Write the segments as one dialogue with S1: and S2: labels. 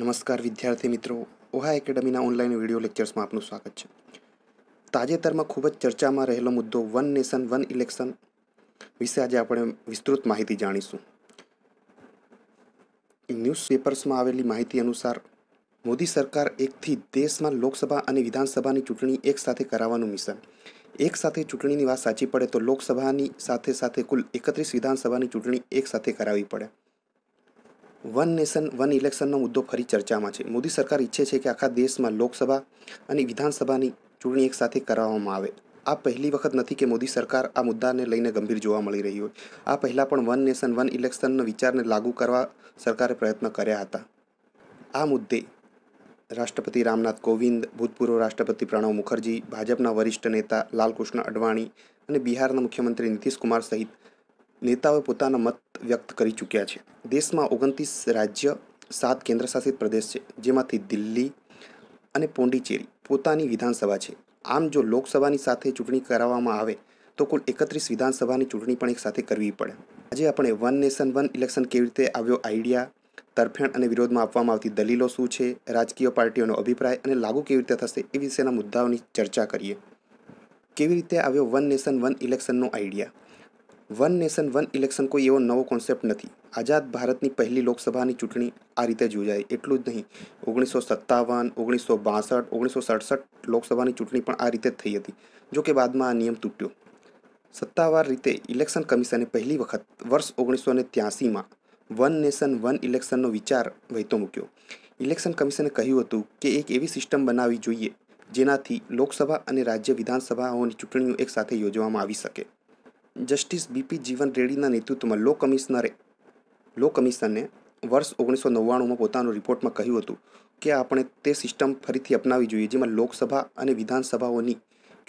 S1: નમસ્કાર વિદ્યાર્થી મિત્રો ઓહા એકેડમીના ઓનલાઈન વિડીયો લેક્ચર્સમાં આપનું સ્વાગત છે તાજેતરમાં ખૂબ જ ચર્ચામાં રહેલો મુદ્દો વન નેશન વન ઇલેક્શન વિશે આજે આપણે વિસ્તૃત માહિતી જાણીશું ન્યૂઝપેપર્સમાં આવેલી માહિતી અનુસાર મોદી સરકાર એકથી દેશમાં લોકસભા અને વિધાનસભાની ચૂંટણી એક સાથે કરાવવાનું મિશન એક સાથે ચૂંટણીની વાત સાચી પડે તો લોકસભાની સાથે સાથે કુલ એકત્રીસ વિધાનસભાની ચૂંટણી એક સાથે કરાવવી પડે વન નેશન વન ઇલેક્શનનો મુદ્દો ફરી ચર્ચામાં છે મોદી સરકાર ઈચ્છે છે કે આખા દેશમાં લોકસભા અને વિધાનસભાની ચૂંટણી એકસાથે કરાવવામાં આવે આ પહેલી વખત નથી કે મોદી સરકાર આ મુદ્દાને લઈને ગંભીર જોવા મળી રહી હોય આ પહેલાં પણ વન નેશન વન ઇલેક્શનના વિચારને લાગુ કરવા સરકારે પ્રયત્ન કર્યા હતા આ મુદ્દે રાષ્ટ્રપતિ રામનાથ કોવિંદ ભૂતપૂર્વ રાષ્ટ્રપતિ પ્રણવ મુખર્જી ભાજપના વરિષ્ઠ નેતા લાલકૃષ્ણ અડવાણી અને બિહારના મુખ્યમંત્રી નીતિશ કુમાર સહિત નેતાઓએ પોતાના મત વ્યક્ત કરી ચૂક્યા છે દેશમાં ઓગણત્રીસ રાજ્ય સાત કેન્દ્રશાસિત પ્રદેશ છે જેમાંથી દિલ્હી અને પોંડિચેરી પોતાની વિધાનસભા છે આમ જો લોકસભાની સાથે ચૂંટણી કરાવવામાં આવે તો કુલ એકત્રીસ વિધાનસભાની ચૂંટણી પણ એક સાથે કરવી પડે આજે આપણે વન નેશન વન ઇલેક્શન કેવી રીતે આવ્યો આઈડિયા તરફેણ અને વિરોધમાં આપવામાં આવતી દલીલો શું છે રાજકીય પાર્ટીઓનો અભિપ્રાય અને લાગુ કેવી રીતે થશે એ વિશેના મુદ્દાઓની ચર્ચા કરીએ કેવી રીતે આવ્યો વન નેશન વન ઇલેક્શનનો idea one nation one election કોઈ એવો નવો કોન્સેપ્ટ નથી આઝાદ ભારતની પહેલી લોકસભાની ચૂંટણી આ રીતે જ યોજાય એટલું જ નહીં ઓગણીસો સત્તાવન ઓગણીસો બાસઠ ઓગણીસો સડસઠ લોકસભાની ચૂંટણી પણ આ રીતે જ થઈ હતી જો કે બાદમાં આ નિયમ તૂટ્યો સત્તાવાર રીતે ઇલેક્શન કમિશને પહેલી વખત વર્ષ ઓગણીસો ને ત્યાસીમાં વન નેશન વન ઇલેક્શનનો વિચાર વહેતો મૂક્યો ઇલેક્શન કમિશને કહ્યું હતું કે એક એવી સિસ્ટમ બનાવવી જોઈએ જેનાથી લોકસભા અને રાજ્ય વિધાનસભાઓની ચૂંટણીઓ એકસાથે યોજવામાં આવી શકે જસ્ટિસ બીપી જીવન રેડ્ડીના નેતૃત્વમાં લો કમિશનરે લો કમિશનને વર્ષ ઓગણીસો નવ્વાણુંમાં પોતાનો રિપોર્ટમાં કહ્યું હતું કે આપણે તે સિસ્ટમ ફરીથી અપનાવી જોઈએ જેમાં લોકસભા અને વિધાનસભાઓની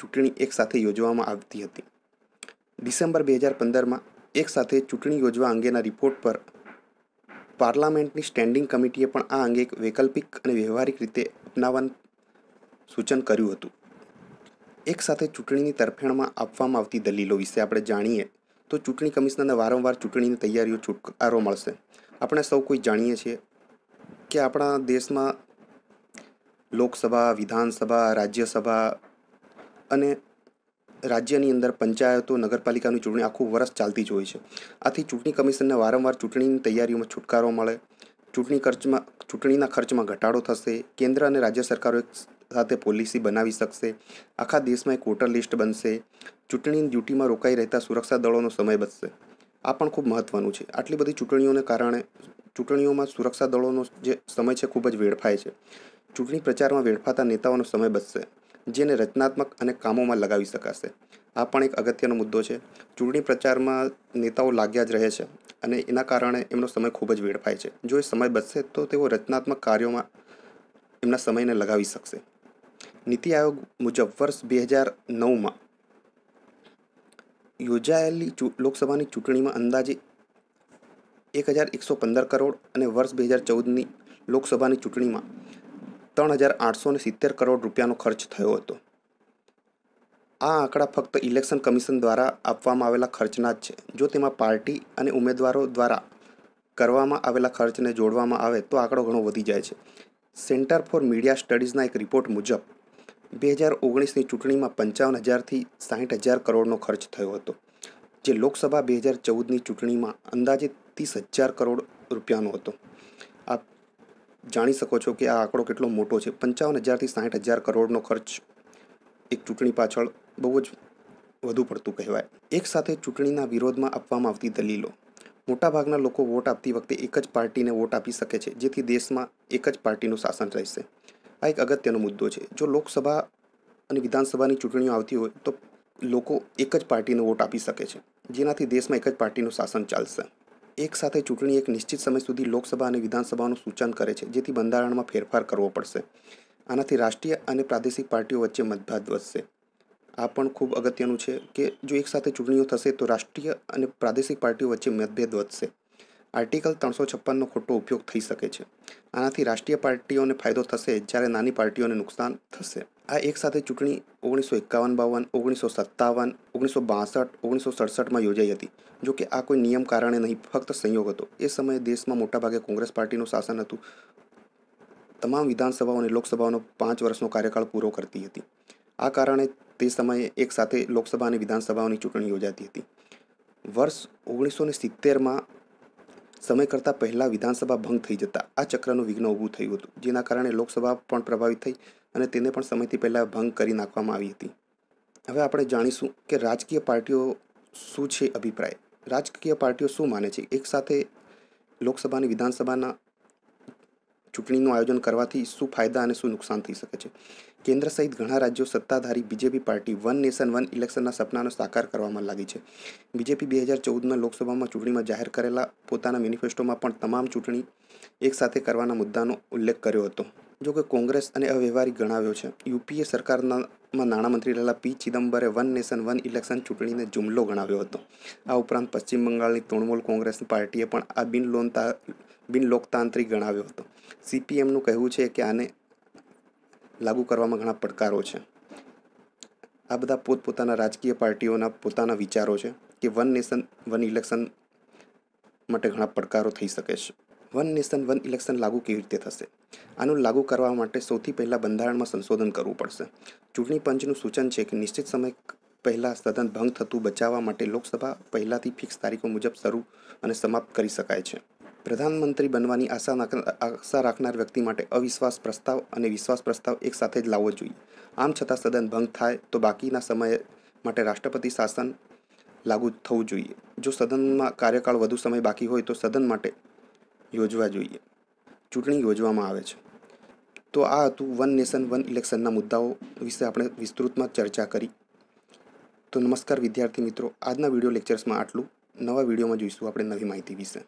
S1: ચૂંટણી એકસાથે યોજવામાં આવતી હતી ડિસેમ્બર બે હજાર પંદરમાં એક સાથે ચૂંટણી યોજવા અંગેના રિપોર્ટ પર પાર્લામેન્ટની સ્ટેન્ડિંગ કમિટીએ પણ આ અંગે એક વૈકલ્પિક અને વ્યવહારિક રીતે અપનાવવાનું સૂચન કર્યું હતું એક સાથે ચૂંટણીની તરફેણમાં આપવામાં આવતી દલીલો વિશે આપણે જાણીએ તો ચૂંટણી કમિશનરને વારંવાર ચૂંટણીની તૈયારીઓ છુટકારો મળશે આપણે સૌ કોઈ જાણીએ છીએ કે આપણા દેશમાં લોકસભા વિધાનસભા રાજ્યસભા અને રાજ્યની અંદર પંચાયતો નગરપાલિકાની ચૂંટણી આખું વર્ષ ચાલતી જ હોય છે આથી ચૂંટણી કમિશનને વારંવાર ચૂંટણીની તૈયારીઓમાં છુટકારો મળે ચૂંટણી ખર્ચમાં ચૂંટણીના ખર્ચમાં ઘટાડો થશે કેન્દ્ર અને રાજ્ય સરકારો એક સાથે પોલિસી બનાવી શકશે આખા દેશમાં એક વોટર લિસ્ટ બનશે ચૂંટણીની ડ્યુટીમાં રોકાઈ રહેતા સુરક્ષા દળોનો સમય બચશે આ પણ ખૂબ મહત્ત્વનું છે આટલી બધી ચૂંટણીઓને કારણે ચૂંટણીઓમાં સુરક્ષા દળોનો જે સમય છે ખૂબ જ વેડફાય છે ચૂંટણી પ્રચારમાં વેડફાતા નેતાઓનો સમય બચશે જેને રચનાત્મક અને કામોમાં લગાવી શકાશે આ પણ એક અગત્યનો મુદ્દો છે ચૂંટણી પ્રચારમાં નેતાઓ લાગ્યા જ રહે છે અને એના કારણે એમનો સમય ખૂબ જ વેડફાય છે જો એ સમય બચશે તો તેઓ રચનાત્મક કાર્યોમાં એમના સમયને લગાવી શકશે નીતિ આયોગ મુજબ વર્ષ બે હજાર નવમાં યોજાયેલી લોકસભાની ચૂંટણીમાં અંદાજે એક હજાર એકસો પંદર કરોડ અને વર્ષ બે હજાર ચૌદની લોકસભાની ચૂંટણીમાં ત્રણ હજાર આઠસો ને સિત્તેર કરોડ રૂપિયાનો ખર્ચ થયો હતો આ આંકડા ફક્ત ઇલેક્શન કમિશન દ્વારા આપવામાં આવેલા ખર્ચના જ છે જો તેમાં પાર્ટી અને ઉમેદવારો દ્વારા કરવામાં આવેલા ખર્ચને જોડવામાં આવે તો આંકડો ઘણો વધી જાય છે સેન્ટર ફોર મીડિયા સ્ટડીઝના એક રિપોર્ટ મુજબ બે હજાર ઓગણીસની ચૂંટણીમાં પંચાવન હજારથી સાઠ હજાર કરોડનો ખર્ચ થયો હતો જે લોકસભા બે હજાર ચૌદની ચૂંટણીમાં અંદાજે ત્રીસ હજાર કરોડ રૂપિયાનો હતો આપ જાણી શકો છો કે આ આંકડો કેટલો મોટો છે પંચાવન હજારથી સાઠ હજાર કરોડનો ખર્ચ એક ચૂંટણી પાછળ બહુ જ વધુ પડતું કહેવાય એકસાથે ચૂંટણીના વિરોધમાં આપવામાં આવતી દલીલો મોટાભાગના લોકો વોટ આપતી વખતે એક જ પાર્ટીને વોટ આપી શકે છે જેથી દેશમાં એક જ પાર્ટીનું શાસન રહેશે આ એક અગત્યનો મુદ્દો છે જો લોકસભા અને વિધાનસભાની ચૂંટણીઓ આવતી હોય તો લોકો એક જ પાર્ટીનો વોટ આપી શકે છે જેનાથી દેશમાં એક જ પાર્ટીનું શાસન ચાલશે એક સાથે ચૂંટણી એક નિશ્ચિત સમય સુધી લોકસભા અને વિધાનસભાનું સૂચન કરે છે જેથી બંધારણમાં ફેરફાર કરવો પડશે આનાથી રાષ્ટ્રીય અને પ્રાદેશિક પાર્ટીઓ વચ્ચે મતભેદ વધશે આ પણ ખૂબ અગત્યનું છે કે જો એક સાથે ચૂંટણીઓ થશે તો રાષ્ટ્રીય અને પ્રાદેશિક પાર્ટીઓ વચ્ચે મતભેદ વધશે આર્ટિકલ ત્રણસો છપ્પનનો ખોટો ઉપયોગ થઈ શકે છે આનાથી રાષ્ટ્રીય પાર્ટીઓને ફાયદો થશે જ્યારે નાની પાર્ટીઓને નુકસાન થશે આ એક સાથે ચૂંટણી ઓગણીસો એકાવન બાવન ઓગણીસો સત્તાવન ઓગણીસો બાસઠ ઓગણીસો સડસઠમાં યોજાઈ હતી જો કે આ કોઈ નિયમ કારણે નહીં ફક્ત સંયોગ હતો એ સમયે દેશમાં મોટાભાગે કોંગ્રેસ પાર્ટીનું શાસન હતું તમામ વિધાનસભાઓ અને લોકસભાઓનો પાંચ વર્ષનો કાર્યકાળ પૂરો કરતી હતી આ કારણે તે સમયે એક સાથે લોકસભા અને વિધાનસભાઓની ચૂંટણી યોજાતી હતી વર્ષ ઓગણીસો સિત્તેરમાં સમય કરતાં પહેલાં વિધાનસભા ભંગ થઈ જતા આ ચક્રનું વિઘ્ન ઊભું થયું હતું જેના કારણે લોકસભા પણ પ્રભાવિત થઈ અને તેને પણ સમયથી પહેલાં ભંગ કરી નાખવામાં આવી હતી હવે આપણે જાણીશું કે રાજકીય પાર્ટીઓ શું છે અભિપ્રાય રાજકીય પાર્ટીઓ શું માને છે એક સાથે લોકસભાની વિધાનસભાના ચૂંટણીનું આયોજન કરવાથી શું ફાયદા અને શું નુકસાન થઈ શકે છે કેન્દ્ર સહિત ઘણા રાજ્યો સત્તાધારી BJP party one nation one ઇલેક્શનના સપનાનો સાકાર કરવામાં લાગી છે બીજેપી બે હજાર ચૌદના લોકસભામાં ચૂંટણીમાં જાહેર કરેલા પોતાના મેનિફેસ્ટોમાં પણ તમામ ચૂંટણી એકસાથે કરવાના મુદ્દાનો ઉલ્લેખ કર્યો હતો જો કે કોંગ્રેસ અને અવ્યવહારિક ગણાવ્યો છે યુપીએ સરકારના નાણામંત્રી રહેલા પી ચિદમ્બરે વન નેશન વન ઇલેક્શન ચૂંટણીને જુમલો ગણાવ્યો હતો આ ઉપરાંત પશ્ચિમ બંગાળની તૃણમૂલ કોંગ્રેસ પાર્ટીએ પણ આ બિનલોનતા બિનલોકતાંત્રિક ગણાવ્યો હતો સીપીએમનું કહેવું છે કે આને લાગુ કરવામાં ઘણા પડકારો છે આ બધા પોતપોતાના રાજકીય પાર્ટીઓના પોતાના વિચારો છે કે વન નેશન વન ઇલેક્શન માટે ઘણા પડકારો થઈ શકે છે વન નેશન વન ઇલેક્શન લાગુ કેવી રીતે થશે આનું લાગુ કરવા માટે સૌથી પહેલાં બંધારણમાં સંશોધન કરવું પડશે ચૂંટણી પંચનું સૂચન છે કે નિશ્ચિત સમય પહેલાં સદન ભંગ થતું બચાવવા માટે લોકસભા પહેલાંથી ફિક્સ તારીખો મુજબ શરૂ અને સમાપ્ત કરી શકાય છે પ્રધાનમંત્રી બનવાની આશા આશા રાખનાર વ્યક્તિ માટે અવિશ્વાસ પ્રસ્તાવ અને વિશ્વાસ પ્રસ્તાવ એકસાથે જ લાવવો જોઈએ આમ છતાં સદન ભંગ થાય તો બાકીના સમય માટે રાષ્ટ્રપતિ શાસન લાગુ થવું જોઈએ જો સદનમાં કાર્યકાળ વધુ સમય બાકી હોય તો સદન માટે યોજવા જોઈએ ચૂંટણી યોજવામાં આવે છે તો આ હતું વન નેશન વન ઇલેક્શનના મુદ્દાઓ વિશે આપણે વિસ્તૃતમાં ચર્ચા કરી તો નમસ્કાર વિદ્યાર્થી મિત્રો આજના વિડીયો લેક્ચર્સમાં આટલું નવા વિડીયોમાં જોઈશું આપણે નવી માહિતી વિશે